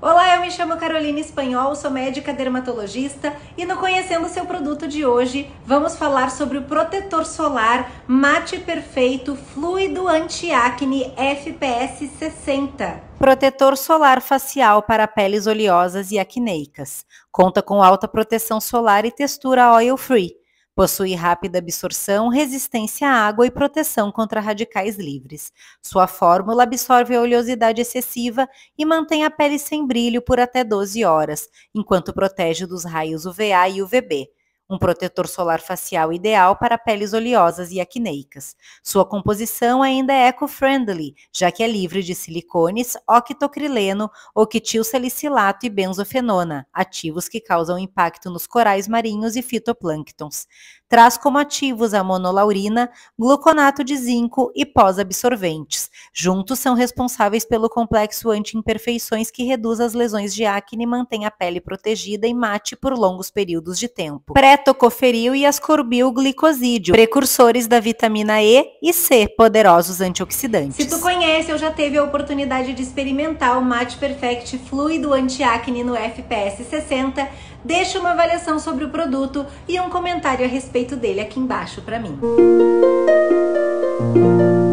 Olá, eu me chamo Carolina Espanhol, sou médica dermatologista e no Conhecendo Seu Produto de hoje vamos falar sobre o protetor solar Mate Perfeito Fluido Antiacne FPS 60. Protetor solar facial para peles oleosas e acneicas. Conta com alta proteção solar e textura oil free Possui rápida absorção, resistência à água e proteção contra radicais livres. Sua fórmula absorve a oleosidade excessiva e mantém a pele sem brilho por até 12 horas, enquanto protege dos raios UVA e UVB um protetor solar facial ideal para peles oleosas e acneicas. Sua composição ainda é eco-friendly, já que é livre de silicones, octocrileno, octilsalicilato e benzofenona, ativos que causam impacto nos corais marinhos e fitoplânctons. Traz como ativos a monolaurina, gluconato de zinco e pós-absorventes. Juntos são responsáveis pelo complexo anti-imperfeições que reduz as lesões de acne e mantém a pele protegida e mate por longos períodos de tempo. Pré betocoferil e glicosídeo, precursores da vitamina E e C, poderosos antioxidantes. Se tu conhece ou já teve a oportunidade de experimentar o Mate Perfect Fluido Antiacne no FPS 60, deixa uma avaliação sobre o produto e um comentário a respeito dele aqui embaixo para mim. Música